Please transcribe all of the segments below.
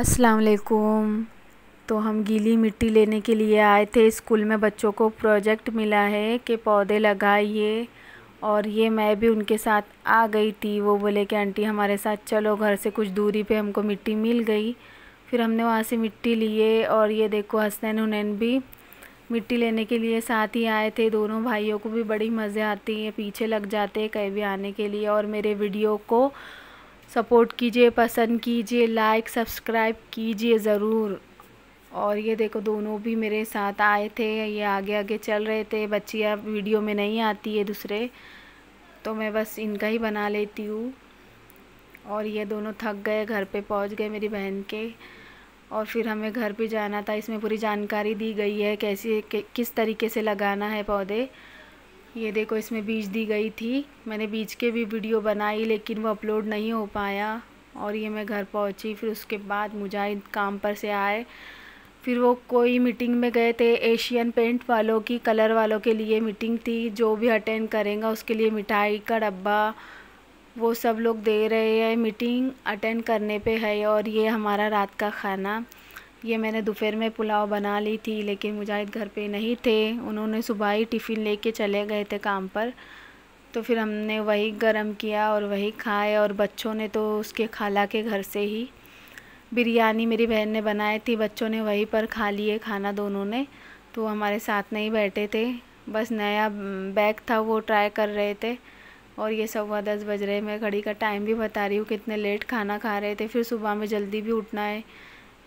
अस्सलाम वालेकुम तो हम गीली मिट्टी लेने के लिए आए थे स्कूल में बच्चों को प्रोजेक्ट मिला है कि पौधे लगाइए और ये मैं भी उनके साथ आ गई थी वो बोले कि आंटी हमारे साथ चलो घर से कुछ दूरी पे हमको मिट्टी मिल गई फिर हमने वहाँ से मिट्टी लिए और ये देखो हसनैन हुनैन भी मिट्टी लेने के लिए साथ ही आए थे दोनों भाइयों को भी बड़ी मज़े आती है पीछे लग जाते हैं कहीं भी आने के लिए और मेरे वीडियो को सपोर्ट कीजिए पसंद कीजिए लाइक सब्सक्राइब कीजिए ज़रूर और ये देखो दोनों भी मेरे साथ आए थे ये आगे आगे चल रहे थे बच्चियाँ वीडियो में नहीं आती है दूसरे तो मैं बस इनका ही बना लेती हूँ और ये दोनों थक गए घर पे पहुँच गए मेरी बहन के और फिर हमें घर पे जाना था इसमें पूरी जानकारी दी गई है कैसे किस तरीके से लगाना है पौधे ये देखो इसमें बीज दी गई थी मैंने बीज के भी वीडियो बनाई लेकिन वो अपलोड नहीं हो पाया और ये मैं घर पहुंची फिर उसके बाद मुजाहिद काम पर से आए फिर वो कोई मीटिंग में गए थे एशियन पेंट वालों की कलर वालों के लिए मीटिंग थी जो भी अटेंड करेगा उसके लिए मिठाई का डब्बा वो सब लोग दे रहे हैं मीटिंग अटेंड करने पे है और ये हमारा रात का खाना ये मैंने दोपहर में पुलाव बना ली थी लेकिन मुजाहिद घर पे नहीं थे उन्होंने सुबह ही टिफ़िन लेके चले गए थे काम पर तो फिर हमने वही गरम किया और वही खाए और बच्चों ने तो उसके खाला के घर से ही बिरयानी मेरी बहन ने बनाई थी बच्चों ने वहीं पर खा लिए खाना दोनों ने तो हमारे साथ नहीं बैठे थे बस नया बैग था वो ट्राई कर रहे थे और ये सवा दस बज रहे मैं घड़ी का टाइम भी बता रही हूँ कितने लेट खाना खा रहे थे फिर सुबह में जल्दी भी उठना है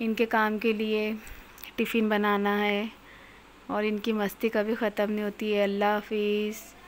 इनके काम के लिए टिफ़िन बनाना है और इनकी मस्ती कभी ख़त्म नहीं होती है अल्लाह हाफिज़